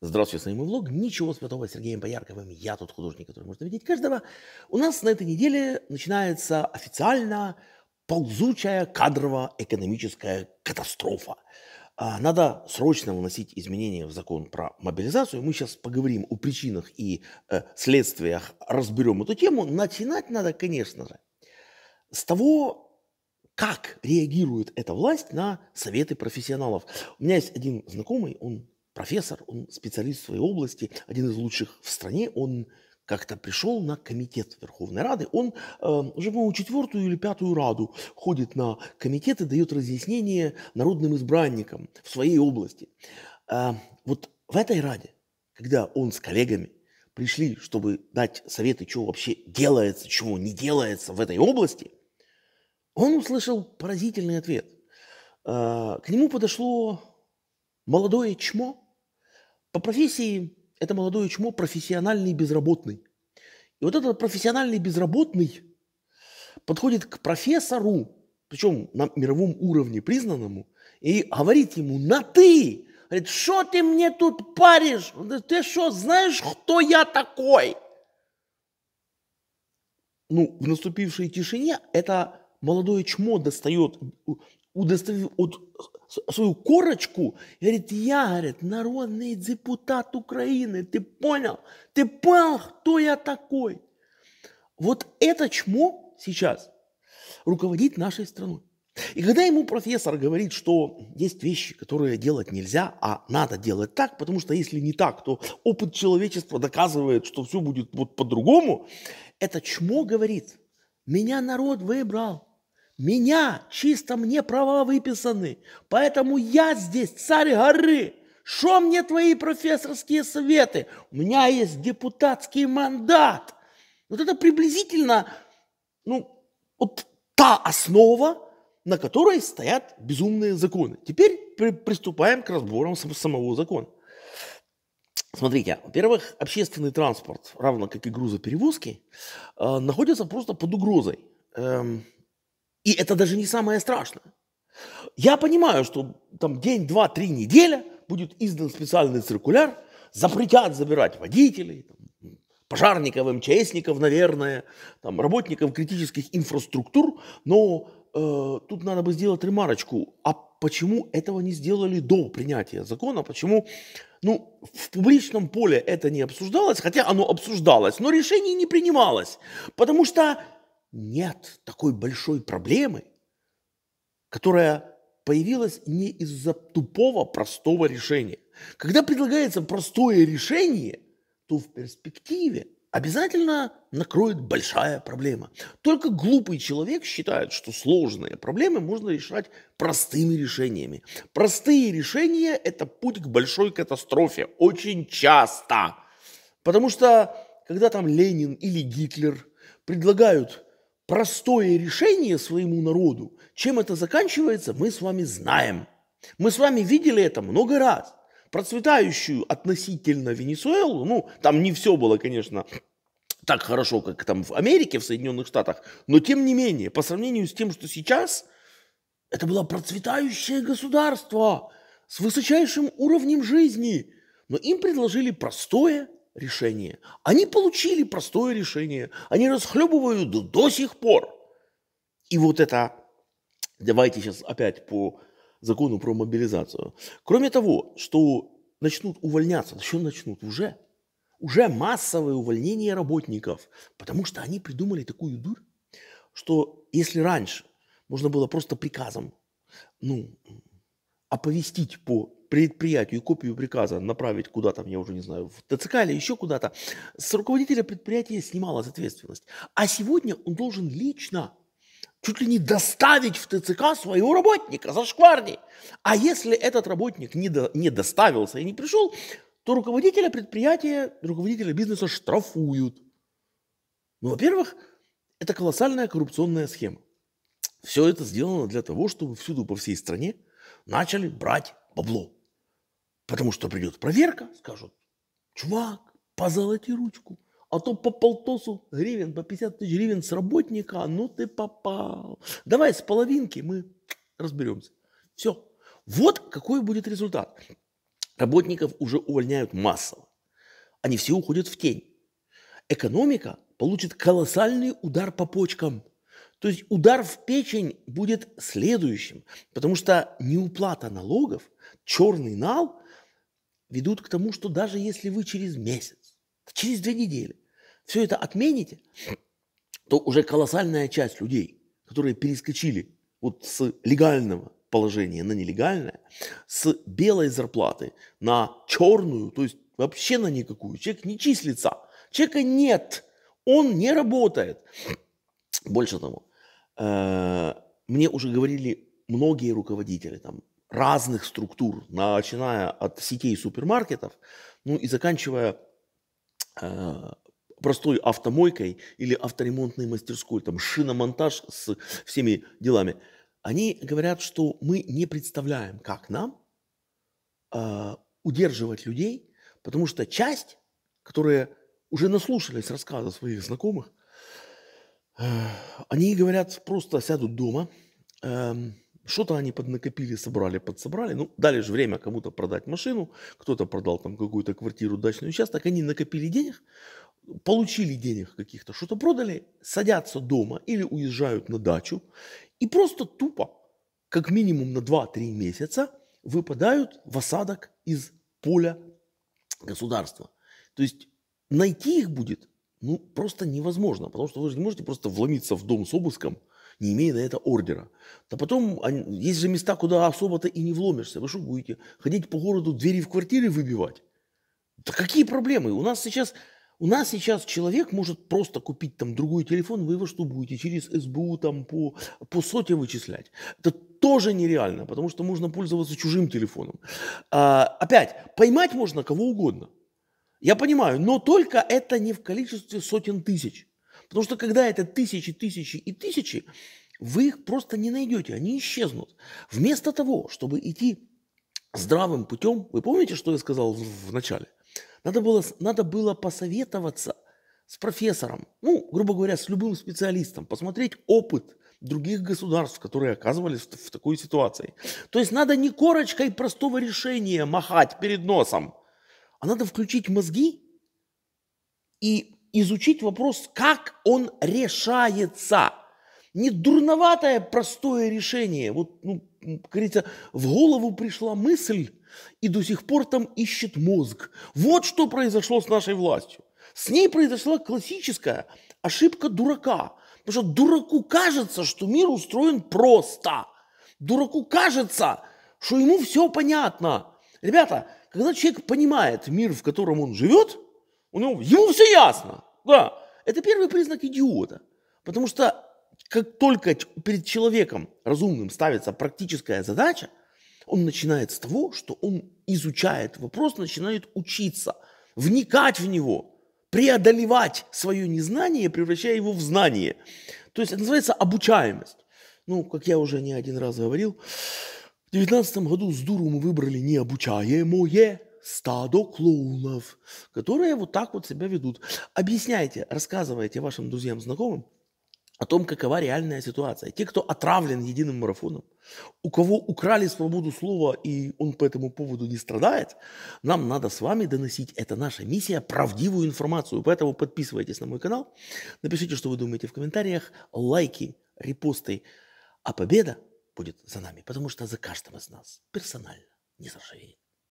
Здравствуйте, с вами влог. Ничего святого с Сергеем Боярковым. Я тот художник, который можно видеть каждого. У нас на этой неделе начинается официально ползучая кадрово-экономическая катастрофа. А, надо срочно вносить изменения в закон про мобилизацию. Мы сейчас поговорим о причинах и э, следствиях, разберем эту тему. Начинать надо, конечно же, с того, как реагирует эта власть на советы профессионалов. У меня есть один знакомый, он профессор, он специалист в своей области, один из лучших в стране, он как-то пришел на комитет Верховной Рады. Он э, уже, по-моему, четвертую или пятую Раду ходит на комитет и дает разъяснение народным избранникам в своей области. Э, вот в этой Раде, когда он с коллегами пришли, чтобы дать советы, что вообще делается, чего не делается в этой области, он услышал поразительный ответ. Э, к нему подошло молодое чмо, по профессии это молодое чмо профессиональный безработный. И вот этот профессиональный безработный подходит к профессору, причем на мировом уровне признанному, и говорит ему на «ты». Говорит, что ты мне тут паришь? Ты что, знаешь, кто я такой? Ну, в наступившей тишине это молодое чмо достает удостоверение от свою корочку и говорит, я, говорит, народный депутат Украины, ты понял? Ты понял, кто я такой? Вот это чмо сейчас руководит нашей страной. И когда ему профессор говорит, что есть вещи, которые делать нельзя, а надо делать так, потому что если не так, то опыт человечества доказывает, что все будет вот по-другому, это чмо говорит, меня народ выбрал, меня, чисто мне права выписаны, поэтому я здесь царь горы. Что мне твои профессорские советы? У меня есть депутатский мандат. Вот это приблизительно ну, вот та основа, на которой стоят безумные законы. Теперь при, приступаем к разборам самого закона. Смотрите, во-первых, общественный транспорт, равно как и грузоперевозки, э, находится просто под угрозой. Эм, и это даже не самое страшное. Я понимаю, что там день, два, три недели будет издан специальный циркуляр, запретят забирать водителей, пожарников, МЧСников, наверное, там, работников критических инфраструктур, но э, тут надо бы сделать ремарочку, а почему этого не сделали до принятия закона, почему ну, в публичном поле это не обсуждалось, хотя оно обсуждалось, но решение не принималось, потому что нет такой большой проблемы, которая появилась не из-за тупого простого решения. Когда предлагается простое решение, то в перспективе обязательно накроет большая проблема. Только глупый человек считает, что сложные проблемы можно решать простыми решениями. Простые решения – это путь к большой катастрофе очень часто. Потому что когда там Ленин или Гитлер предлагают простое решение своему народу, чем это заканчивается, мы с вами знаем. Мы с вами видели это много раз. Процветающую относительно Венесуэлу, ну, там не все было, конечно, так хорошо, как там в Америке, в Соединенных Штатах, но тем не менее, по сравнению с тем, что сейчас, это было процветающее государство с высочайшим уровнем жизни, но им предложили простое решение. Они получили простое решение. Они расхлебывают до, до сих пор. И вот это, давайте сейчас опять по закону про мобилизацию. Кроме того, что начнут увольняться, еще начнут уже, уже массовое увольнение работников, потому что они придумали такую дурь, что если раньше можно было просто приказом, ну, оповестить по предприятию копию приказа направить куда то я уже не знаю, в ТЦК или еще куда-то, с руководителя предприятия снималась ответственность. А сегодня он должен лично чуть ли не доставить в ТЦК своего работника за шкварни. А если этот работник не, до, не доставился и не пришел, то руководителя предприятия, руководителя бизнеса штрафуют. Ну, во-первых, это колоссальная коррупционная схема. Все это сделано для того, чтобы всюду по всей стране начали брать бабло. Потому что придет проверка, скажут, чувак, позолоти ручку, а то по полтосу гривен, по 50 тысяч гривен с работника, ну ты попал. Давай с половинки мы разберемся. Все. Вот какой будет результат. Работников уже увольняют массово. Они все уходят в тень. Экономика получит колоссальный удар по почкам. То есть удар в печень будет следующим, потому что неуплата налогов, черный нал ведут к тому, что даже если вы через месяц, через две недели все это отмените, то уже колоссальная часть людей, которые перескочили вот с легального положения на нелегальное, с белой зарплаты на черную, то есть вообще на никакую. Человек не числится, человека нет, он не работает. Больше того, э, мне уже говорили многие руководители, там, разных структур, начиная от сетей супермаркетов, ну и заканчивая э, простой автомойкой или авторемонтной мастерской, там шиномонтаж с всеми делами, они говорят, что мы не представляем, как нам э, удерживать людей, потому что часть, которые уже наслушались рассказа своих знакомых, э, они говорят, просто сядут дома. Э, что-то они поднакопили, собрали, подсобрали. Ну, дали же время кому-то продать машину, кто-то продал там какую-то квартиру, дачный участок. Они накопили денег, получили денег каких-то, что-то продали, садятся дома или уезжают на дачу и просто тупо, как минимум на 2-3 месяца, выпадают в осадок из поля государства. То есть найти их будет ну, просто невозможно, потому что вы же не можете просто вломиться в дом с обыском не имея на это ордера. да потом есть же места, куда особо-то и не вломишься. Вы что будете ходить по городу, двери в квартиры выбивать? Да какие проблемы? У нас сейчас у нас сейчас человек может просто купить там другой телефон, вы его что будете через СБУ там по, по соте вычислять. Это тоже нереально, потому что можно пользоваться чужим телефоном. А, опять, поймать можно кого угодно. Я понимаю, но только это не в количестве сотен тысяч. Потому что когда это тысячи, тысячи и тысячи, вы их просто не найдете, они исчезнут. Вместо того, чтобы идти здравым путем, вы помните, что я сказал в, в начале? Надо было, надо было посоветоваться с профессором, ну, грубо говоря, с любым специалистом, посмотреть опыт других государств, которые оказывались в, в такой ситуации. То есть надо не корочкой простого решения махать перед носом, а надо включить мозги и изучить вопрос, как он решается. Не дурноватое простое решение. Вот, ну, как говорится, в голову пришла мысль, и до сих пор там ищет мозг. Вот что произошло с нашей властью. С ней произошла классическая ошибка дурака. Потому что дураку кажется, что мир устроен просто. Дураку кажется, что ему все понятно. Ребята, когда человек понимает мир, в котором он живет – ну, ему все ясно. Да. Это первый признак идиота. Потому что как только перед человеком разумным ставится практическая задача, он начинает с того, что он изучает вопрос, начинает учиться, вникать в него, преодолевать свое незнание, превращая его в знание. То есть это называется обучаемость. Ну, как я уже не один раз говорил, в 2019 году с дуру мы выбрали необучаемое, стадо клоунов, которые вот так вот себя ведут. Объясняйте, рассказывайте вашим друзьям, знакомым о том, какова реальная ситуация. Те, кто отравлен единым марафоном, у кого украли свободу слова, и он по этому поводу не страдает, нам надо с вами доносить, это наша миссия, правдивую информацию. Поэтому подписывайтесь на мой канал, напишите, что вы думаете в комментариях, лайки, репосты. А победа будет за нами, потому что за каждым из нас персонально не заживеет.